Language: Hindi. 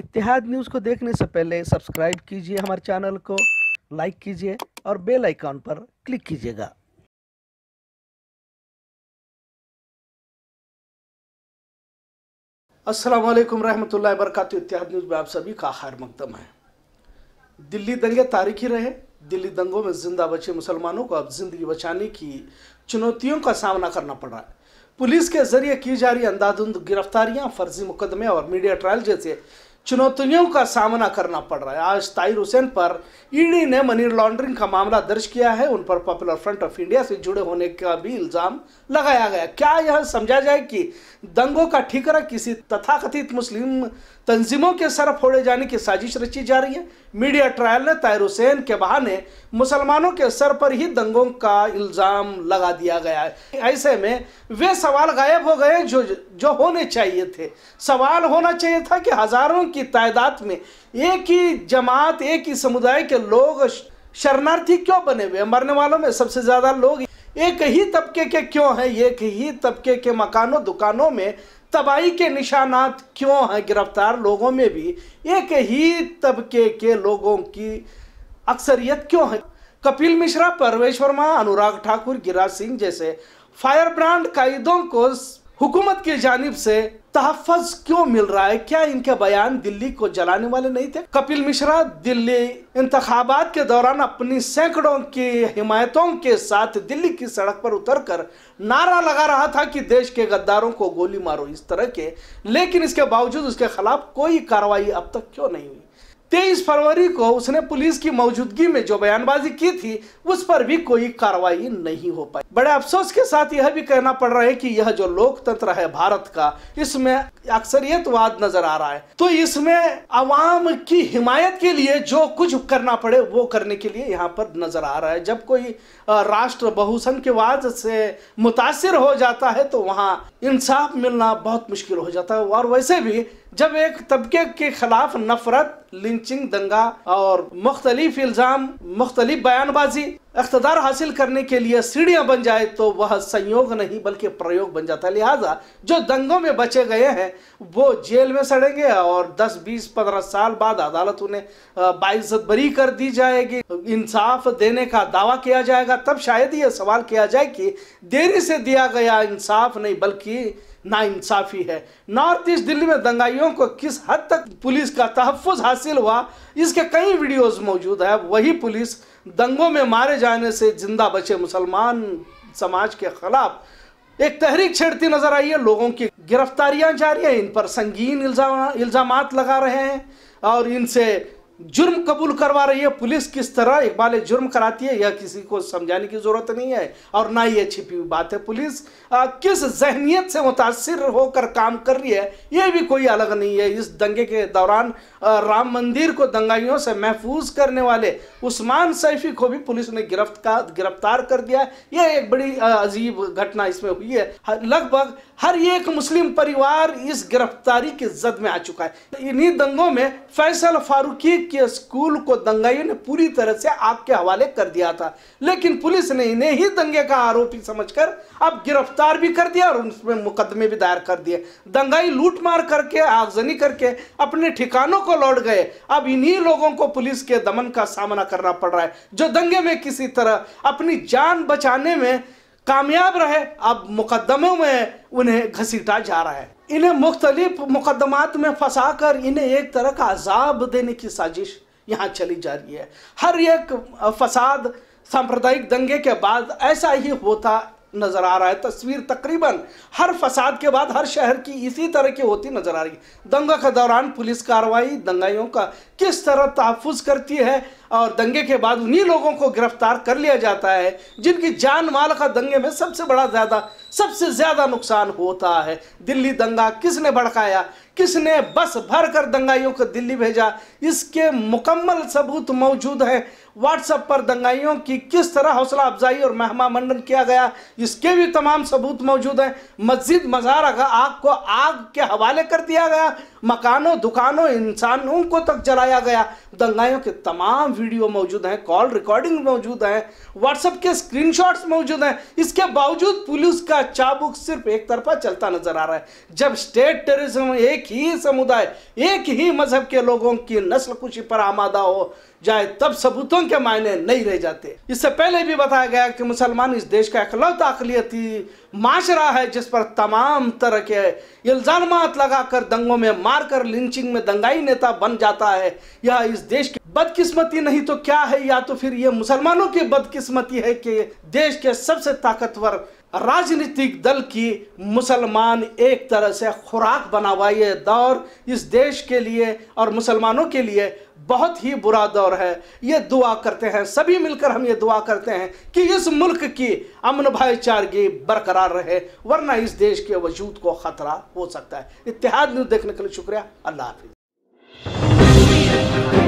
इतिहाद न्यूज़ को देखने से पहले सब्सक्राइब कीजिए हमारे चैनल को लाइक कीजिए और बेल आइकॉन पर क्लिक कीजिएगा अस्सलाम वालेकुम रहमतुल्लाहि वरकत इतिहाद न्यूज़ में आप सभी का हार मकदम है दिल्ली दंगे तारीखी रहे दिल्ली दंगों में जिंदा बचे मुसलमानों को अब जिंदगी बचाने की चुनौतियों का सामना करना पड़ रहा है पुलिस के जरिए की जा रही अंधाधुंध गिरफ्तारियां फर्जी मुकदमे और मीडिया ट्रायल जैसे चुनौतियों का सामना करना पड़ रहा है आज ताहिर हुसैन पर ईडी ने मनी लॉन्ड्रिंग का मामला दर्ज किया है उन पर पॉपुलर फ्रंट ऑफ इंडिया से जुड़े होने का भी इल्जाम लगाया गया क्या यह समझा जाए कि दंगों का ठीकरा किसी तथाकथित मुस्लिम तंजीमों के सर फोड़े जाने की साजिश रची जा रही है मीडिया ट्रायल ने ताहिर हुसैन के बहाने मुसलमानों के सर पर ही दंगों का इल्ज़ाम लगा दिया गया है ऐसे में वे सवाल गायब हो गए जो जो होने चाहिए थे सवाल होना चाहिए था कि हज़ारों की की तादाद में एक ही जमात एक ही समुदाय के लोग शरणार्थी क्यों बने हुए मरने वालों में सबसे ज़्यादा लोग एक ही तबके के क्यों हैं एक ही तबके के मकानों दुकानों में तबाही के निशानात क्यों हैं गिरफ्तार लोगों में भी एक ही तबके के लोगों की अक्सरियत क्यों है कपिल मिश्रा परवेश वर्मा अनुराग ठाकुर गिराज सिंह जैसे फायर ब्रांड कायदों को हुकूमत की जानिब से तहफ़ क्यों मिल रहा है क्या इनके बयान दिल्ली को जलाने वाले नहीं थे कपिल मिश्रा दिल्ली इंतबात के दौरान अपनी सैकड़ों की हिमायतों के साथ दिल्ली की सड़क पर उतरकर नारा लगा रहा था कि देश के गद्दारों को गोली मारो इस तरह के लेकिन इसके बावजूद उसके खिलाफ कोई कार्रवाई अब तक क्यों नहीं हुई तेईस फरवरी को उसने पुलिस की मौजूदगी में जो बयानबाजी की थी उस पर भी कोई कार्रवाई नहीं हो पाई बड़े अफसोस के साथ यह भी कहना पड़ रहा है कि यह जो लोकतंत्र है भारत का इसमें अक्सरियतवाद नजर आ रहा है तो इसमें आवाम की हिमायत के लिए जो कुछ करना पड़े वो करने के लिए यहाँ पर नजर आ रहा है जब कोई राष्ट्र बहुसन के वाद से मुतासर हो जाता है तो वहाँ इंसाफ मिलना बहुत मुश्किल हो जाता है और वैसे भी जब एक तबके के खिलाफ नफरत लिंचिंग दंगा और मुख्तलिफ इल्ज़ाम मुख्तलिफ बयानबाजी अख्तदार हासिल करने के लिए सीढ़ियां बन जाए तो वह संयोग नहीं बल्कि प्रयोग बन जाता है लिहाजा जो दंगों में बचे गए हैं वो जेल में सड़ेंगे और 10, 20, 15 साल बाद अदालत उन्हें बाइज्जत बरी कर दी जाएगी इंसाफ देने का दावा किया जाएगा तब शायद ये सवाल किया जाए कि देरी से दिया गया इंसाफ नहीं बल्कि नाइंसाफ़ी है नॉर्थ ईस्ट दिल्ली में दंगाइयों को किस हद तक पुलिस का तहफ़ हासिल हुआ इसके कई वीडियोज़ मौजूद है वही पुलिस दंगों में मारे जाने से जिंदा बचे मुसलमान समाज के खिलाफ एक तहरीक छेड़ती नजर आई है लोगों की गिरफ्तारियां जारी है इन पर संगीन इल्जाम इल्जाम लगा रहे हैं और इनसे जुर्म कबूल करवा रही है पुलिस किस तरह इकबाल जुर्म कराती है यह किसी को समझाने की ज़रूरत नहीं है और ना ही छिपी हुई बात है पुलिस आ, किस जहनीत से मुतासर होकर काम कर रही है यह भी कोई अलग नहीं है इस दंगे के दौरान आ, राम मंदिर को दंगाइयों से महफूज करने वाले उस्मान सैफी को भी पुलिस ने गिरफ्त का गिरफ्तार कर दिया यह एक बड़ी अजीब घटना इसमें हुई है लगभग हर एक मुस्लिम परिवार इस गिरफ्तारी की जद में आ चुका है इन्हीं दंगों में फैसल फारूकी के स्कूल को दंगाइयों ने पूरी तरह से आग के हवाले कर दिया था लेकिन पुलिस ने इन्हें ही दंगे का आरोपी समझकर अब गिरफ्तार भी कर दिया और उसमें मुकदमे भी दायर कर दिए दंगाई लूटमार करके आगजनी करके अपने ठिकानों को लौट गए अब इन्हीं लोगों को पुलिस के दमन का सामना करना पड़ रहा है जो दंगे में किसी तरह अपनी जान बचाने में कामयाब रहे अब मुकदमों में उन्हें घसीटा जा रहा है इन्हें मुख्तलिफ मुकदमात में फंसा कर इन्हें एक तरह का अजाब देने की साजिश यहाँ चली जा रही है हर एक फसाद सांप्रदायिक दंगे के बाद ऐसा ही होता नज़र आ रहा है तस्वीर तकरीबन हर फसाद के बाद हर शहर की इसी तरह की होती नज़र आ रही है दंगा के दौरान पुलिस कार्रवाई दंगाइयों का किस तरह तहफ़ करती है और दंगे के बाद उन्हीं लोगों को गिरफ्तार कर लिया जाता है जिनकी जान माल का दंगे में सबसे बड़ा ज़्यादा सबसे ज़्यादा नुकसान होता है दिल्ली दंगा किसने भड़काया किसने बस भर कर दंगाइयों को दिल्ली भेजा इसके मुकम्मल सबूत मौजूद हैं व्हाट्सएप पर दंगाइयों की किस तरह हौसला अफजाई और महमा मंडन किया गया इसके भी तमाम सबूत मौजूद हैं मस्जिद मज़ार आग को आग के हवाले कर दिया गया मकानों दुकानों इंसानों को तक जलाया गया दंगाइयों के तमाम वीडियो मौजूद हैं कॉल रिकॉर्डिंग मौजूद हैं व्हाट्सएप के स्क्रीनशॉट्स मौजूद हैं इसके बावजूद पुलिस का चाबुक सिर्फ एक तरफा चलता नजर आ रहा है जब स्टेट टेररिज्म एक ही समुदाय एक ही मजहब के लोगों की नस्ल कुशी पर आमादा हो जाए तब सबूतों के मायने नहीं रह जाते इससे पहले भी बताया गया कि मुसलमान इस देश का अखलौत अकलियती माशरा है जिस पर तमाम तरह के इल्ज़ाम लगाकर दंगों में मारकर लिंचिंग में दंगाई नेता बन जाता है यह इस देश के बदकिस्मती नहीं तो क्या है या तो फिर ये मुसलमानों की बदकिस्मती है कि देश के सबसे ताकतवर राजनीतिक दल की मुसलमान एक तरह से खुराक बना हुआ ये दौर इस देश के लिए और मुसलमानों के लिए बहुत ही बुरा दौर है ये दुआ करते हैं सभी मिलकर हम ये दुआ करते हैं कि इस मुल्क की अमन भाईचारगी बरकरार रहे वरना इस देश के वजूद को ख़तरा हो सकता है इतिहाद न्यूज़ देखने के लिए शुक्रिया अल्लाह हाफिज़